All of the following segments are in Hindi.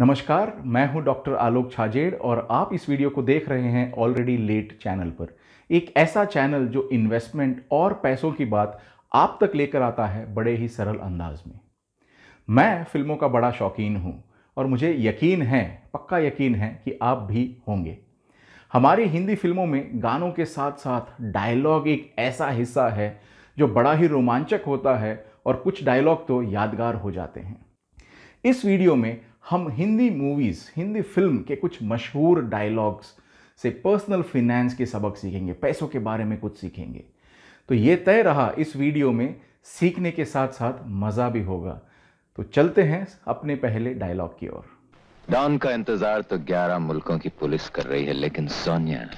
नमस्कार मैं हूं डॉक्टर आलोक छाजेड़ और आप इस वीडियो को देख रहे हैं ऑलरेडी लेट चैनल पर एक ऐसा चैनल जो इन्वेस्टमेंट और पैसों की बात आप तक लेकर आता है बड़े ही सरल अंदाज में मैं फिल्मों का बड़ा शौकीन हूं और मुझे यकीन है पक्का यकीन है कि आप भी होंगे हमारी हिंदी फिल्मों में गानों के साथ साथ डायलॉग एक ऐसा हिस्सा है जो बड़ा ही रोमांचक होता है और कुछ डायलॉग तो यादगार हो जाते हैं इस वीडियो में हम हिंदी मूवीज़ हिंदी फिल्म के कुछ मशहूर डायलॉग्स से पर्सनल फिनेंस के सबक सीखेंगे पैसों के बारे में कुछ सीखेंगे तो ये तय रहा इस वीडियो में सीखने के साथ साथ मज़ा भी होगा तो चलते हैं अपने पहले डायलॉग की ओर डॉन का इंतजार तो 11 मुल्कों की पुलिस कर रही है लेकिन सोनिया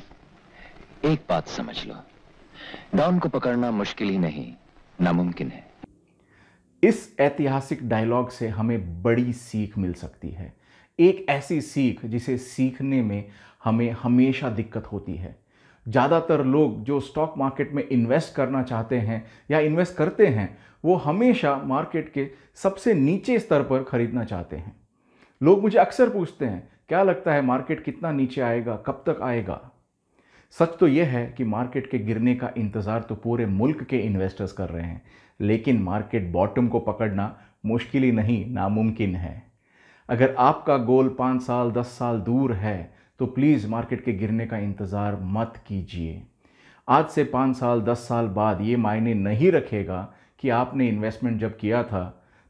एक बात समझ लो डॉन को पकड़ना मुश्किल ही नहीं नामुमकिन है इस ऐतिहासिक डायलॉग से हमें बड़ी सीख मिल सकती है एक ऐसी सीख जिसे सीखने में हमें हमेशा दिक्कत होती है ज़्यादातर लोग जो स्टॉक मार्केट में इन्वेस्ट करना चाहते हैं या इन्वेस्ट करते हैं वो हमेशा मार्केट के सबसे नीचे स्तर पर खरीदना चाहते हैं लोग मुझे अक्सर पूछते हैं क्या लगता है मार्केट कितना नीचे आएगा कब तक आएगा सच तो यह है कि मार्केट के गिरने का इंतज़ार तो पूरे मुल्क के इन्वेस्टर्स कर रहे हैं लेकिन मार्केट बॉटम को पकड़ना मुश्किल ही नहीं नामुमकिन है अगर आपका गोल पाँच साल दस साल दूर है तो प्लीज़ मार्केट के गिरने का इंतज़ार मत कीजिए आज से पाँच साल दस साल बाद ये मायने नहीं रखेगा कि आपने इन्वेस्टमेंट जब किया था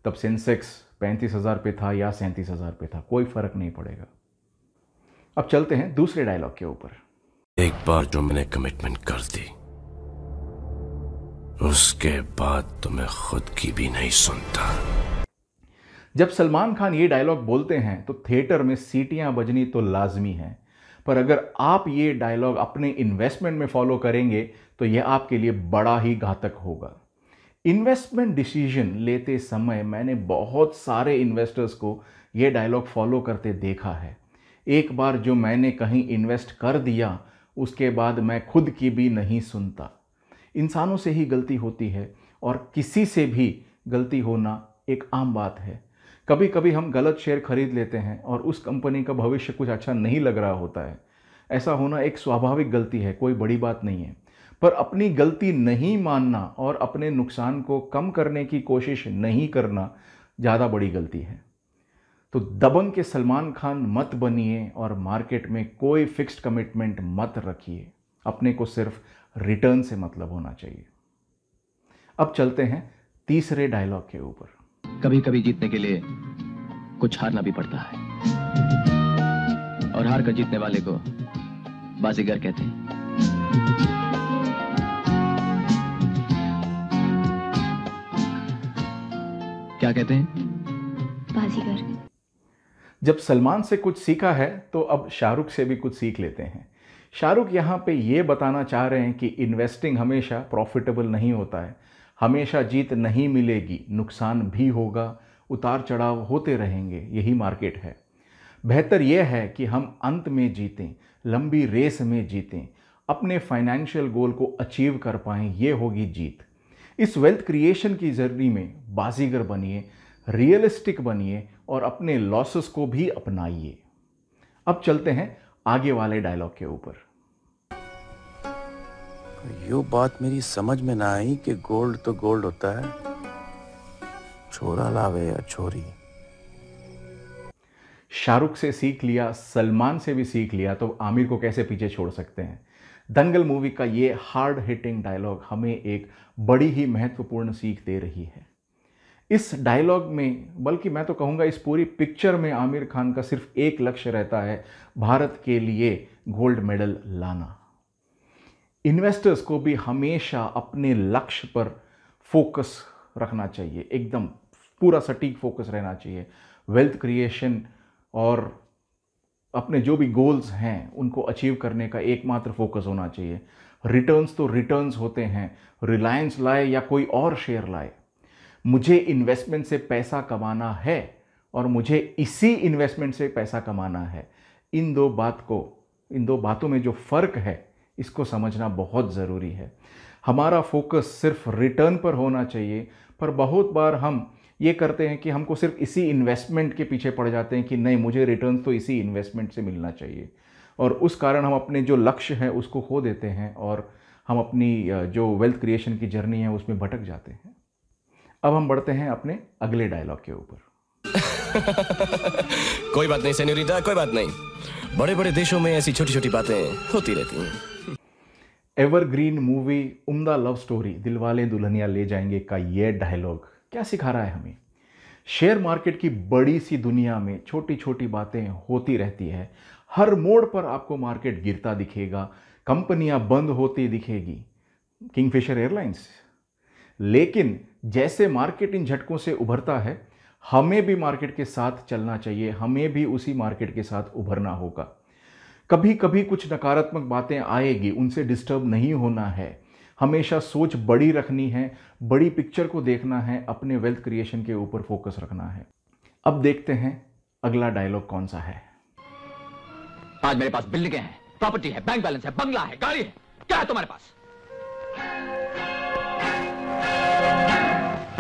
तब सेंसेक्स पैंतीस हज़ार पे था या सैंतीस हज़ार पे था कोई फ़र्क नहीं पड़ेगा अब चलते हैं दूसरे डायलॉग के ऊपर एक बार जो मैंने कमिटमेंट कर दी उसके बाद तो मैं खुद की भी नहीं सुनता जब सलमान खान ये डायलॉग बोलते हैं तो थिएटर में सीटियां बजनी तो लाजमी हैं पर अगर आप ये डायलॉग अपने इन्वेस्टमेंट में फॉलो करेंगे तो यह आपके लिए बड़ा ही घातक होगा इन्वेस्टमेंट डिसीजन लेते समय मैंने बहुत सारे इन्वेस्टर्स को यह डायलॉग फॉलो करते देखा है एक बार जो मैंने कहीं इन्वेस्ट कर दिया उसके बाद मैं खुद की भी नहीं सुनता इंसानों से ही गलती होती है और किसी से भी गलती होना एक आम बात है कभी कभी हम गलत शेयर खरीद लेते हैं और उस कंपनी का भविष्य कुछ अच्छा नहीं लग रहा होता है ऐसा होना एक स्वाभाविक गलती है कोई बड़ी बात नहीं है पर अपनी गलती नहीं मानना और अपने नुकसान को कम करने की कोशिश नहीं करना ज़्यादा बड़ी गलती है तो दबंग के सलमान खान मत बनिए और मार्केट में कोई फिक्स्ड कमिटमेंट मत रखिए अपने को सिर्फ रिटर्न से मतलब होना चाहिए अब चलते हैं तीसरे डायलॉग के ऊपर कभी कभी जीतने के लिए कुछ हारना भी पड़ता है और हार कर जीतने वाले को बाजीगर कहते हैं क्या कहते हैं जब सलमान से कुछ सीखा है तो अब शाहरुख से भी कुछ सीख लेते हैं शाहरुख यहाँ पे ये बताना चाह रहे हैं कि इन्वेस्टिंग हमेशा प्रॉफिटेबल नहीं होता है हमेशा जीत नहीं मिलेगी नुकसान भी होगा उतार चढ़ाव होते रहेंगे यही मार्केट है बेहतर यह है कि हम अंत में जीतें लंबी रेस में जीतें अपने फाइनेंशियल गोल को अचीव कर पाएं ये होगी जीत इस वेल्थ क्रिएशन की जर्नी में बाजीगर बनिए रियलिस्टिक बनिए और अपने लॉसेस को भी अपनाइए अब चलते हैं आगे वाले डायलॉग के ऊपर यो बात मेरी समझ में ना आई कि गोल्ड तो गोल्ड होता है छोरा लावे या छोरी शाहरुख से सीख लिया सलमान से भी सीख लिया तो आमिर को कैसे पीछे छोड़ सकते हैं दंगल मूवी का ये हार्ड हिटिंग डायलॉग हमें एक बड़ी ही महत्वपूर्ण सीख दे रही है इस डायलॉग में बल्कि मैं तो कहूँगा इस पूरी पिक्चर में आमिर खान का सिर्फ एक लक्ष्य रहता है भारत के लिए गोल्ड मेडल लाना इन्वेस्टर्स को भी हमेशा अपने लक्ष्य पर फोकस रखना चाहिए एकदम पूरा सटीक फोकस रहना चाहिए वेल्थ क्रिएशन और अपने जो भी गोल्स हैं उनको अचीव करने का एकमात्र फोकस होना चाहिए रिटर्न्स तो रिटर्न्स होते हैं रिलायंस लाए या कोई और शेयर लाए मुझे इन्वेस्टमेंट से पैसा कमाना है और मुझे इसी इन्वेस्टमेंट से पैसा कमाना है इन दो बात को इन दो बातों में जो फ़र्क है इसको समझना बहुत ज़रूरी है हमारा फोकस सिर्फ रिटर्न पर होना चाहिए पर बहुत बार हम ये करते हैं कि हमको सिर्फ इसी इन्वेस्टमेंट के पीछे पड़ जाते हैं कि नहीं मुझे रिटर्न तो इसी इन्वेस्टमेंट से मिलना चाहिए और उस कारण हम अपने जो लक्ष्य हैं उसको खो देते हैं और हम अपनी जो वेल्थ क्रिएशन की जर्नी है उसमें भटक जाते हैं अब हम बढ़ते हैं अपने अगले डायलॉग के ऊपर कोई बात नहीं सेन्यूरिटा कोई बात नहीं बड़े बड़े देशों में ऐसी छोटी छोटी बातें होती रहती हैं एवरग्रीन मूवी उम्दा लव स्टोरी दिलवाले दुल्हनिया ले जाएंगे का ये डायलॉग क्या सिखा रहा है हमें शेयर मार्केट की बड़ी सी दुनिया में छोटी छोटी बातें होती रहती है हर मोड़ पर आपको मार्केट गिरता दिखेगा कंपनियां बंद होती दिखेगी किंगफिशर एयरलाइंस लेकिन जैसे मार्केट इन झटकों से उभरता है हमें भी मार्केट के साथ चलना चाहिए हमें भी उसी मार्केट के साथ उभरना होगा कभी कभी कुछ नकारात्मक बातें आएगी उनसे डिस्टर्ब नहीं होना है हमेशा सोच बड़ी रखनी है बड़ी पिक्चर को देखना है अपने वेल्थ क्रिएशन के ऊपर फोकस रखना है अब देखते हैं अगला डायलॉग कौन सा है आज मेरे पास बिल्डिंग हैं प्रॉपर्टी है बैंक बैलेंस है बंगला है गाड़ी है क्या है तुम्हारे पास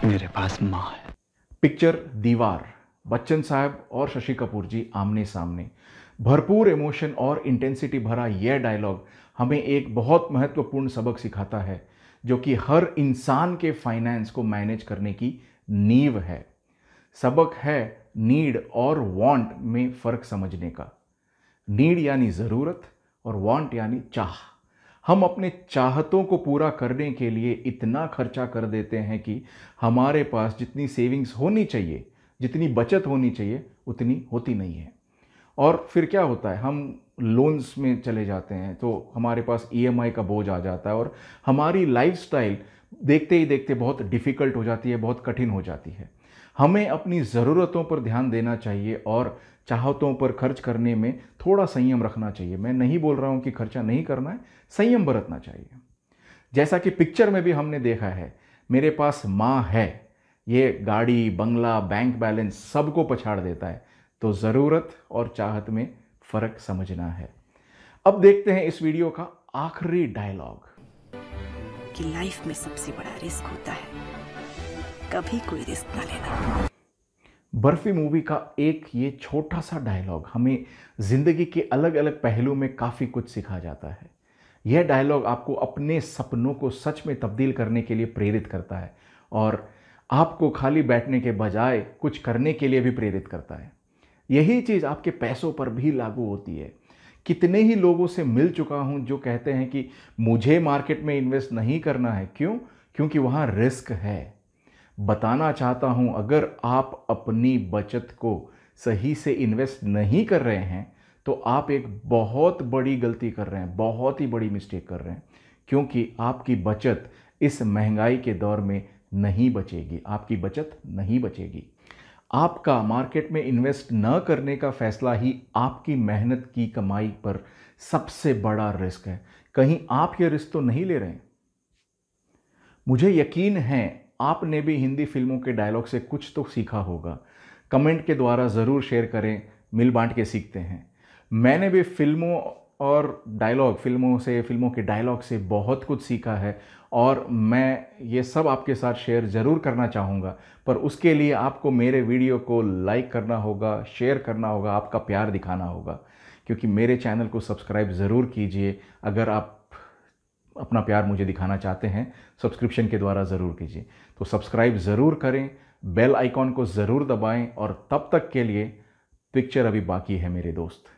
मेरे पास माँ है पिक्चर दीवार बच्चन साहब और शशि कपूर जी आमने सामने भरपूर इमोशन और इंटेंसिटी भरा यह डायलॉग हमें एक बहुत महत्वपूर्ण सबक सिखाता है जो कि हर इंसान के फाइनेंस को मैनेज करने की नींव है सबक है नीड और वांट में फ़र्क समझने का नीड यानी ज़रूरत और वांट यानी चाह हम अपने चाहतों को पूरा करने के लिए इतना खर्चा कर देते हैं कि हमारे पास जितनी सेविंग्स होनी चाहिए जितनी बचत होनी चाहिए उतनी होती नहीं है और फिर क्या होता है हम लोन्स में चले जाते हैं तो हमारे पास ई e का बोझ आ जाता है और हमारी लाइफ देखते ही देखते बहुत डिफ़िकल्ट हो जाती है बहुत कठिन हो जाती है हमें अपनी ज़रूरतों पर ध्यान देना चाहिए और चाहतों पर खर्च करने में थोड़ा संयम रखना चाहिए मैं नहीं बोल रहा हूँ कि खर्चा नहीं करना है संयम बरतना चाहिए जैसा कि पिक्चर में भी हमने देखा है मेरे पास माँ है ये गाड़ी बंगला बैंक बैलेंस सबको पछाड़ देता है तो ज़रूरत और चाहत में फ़र्क समझना है अब देखते हैं इस वीडियो का आखिरी डायलॉग कि लाइफ में सबसे बड़ा रिस्क होता है कभी कोई रिस्क ना लेना बर्फ़ी मूवी का एक ये छोटा सा डायलॉग हमें ज़िंदगी के अलग अलग पहलू में काफ़ी कुछ सिखा जाता है यह डायलॉग आपको अपने सपनों को सच में तब्दील करने के लिए प्रेरित करता है और आपको खाली बैठने के बजाय कुछ करने के लिए भी प्रेरित करता है यही चीज़ आपके पैसों पर भी लागू होती है कितने ही लोगों से मिल चुका हूँ जो कहते हैं कि मुझे मार्केट में इन्वेस्ट नहीं करना है क्यों क्योंकि वहाँ रिस्क है बताना चाहता हूं अगर आप अपनी बचत को सही से इन्वेस्ट नहीं कर रहे हैं तो आप एक बहुत बड़ी गलती कर रहे हैं बहुत ही बड़ी मिस्टेक कर रहे हैं क्योंकि आपकी बचत इस महंगाई के दौर में नहीं बचेगी आपकी बचत नहीं बचेगी आपका मार्केट में इन्वेस्ट न करने का फैसला ही आपकी मेहनत की कमाई पर सबसे बड़ा रिस्क है कहीं आप ये रिस्क तो नहीं ले रहे हैं मुझे यकीन है आपने भी हिंदी फिल्मों के डायलॉग से कुछ तो सीखा होगा कमेंट के द्वारा ज़रूर शेयर करें मिल बांट के सीखते हैं मैंने भी फिल्मों और डायलॉग फिल्मों से फिल्मों के डायलॉग से बहुत कुछ सीखा है और मैं ये सब आपके साथ शेयर ज़रूर करना चाहूँगा पर उसके लिए आपको मेरे वीडियो को लाइक करना होगा शेयर करना होगा आपका प्यार दिखाना होगा क्योंकि मेरे चैनल को सब्सक्राइब ज़रूर कीजिए अगर आप अपना प्यार मुझे दिखाना चाहते हैं सब्सक्रिप्शन के द्वारा ज़रूर कीजिए तो सब्सक्राइब ज़रूर करें बेल आइकॉन को ज़रूर दबाएं और तब तक के लिए पिक्चर अभी बाकी है मेरे दोस्त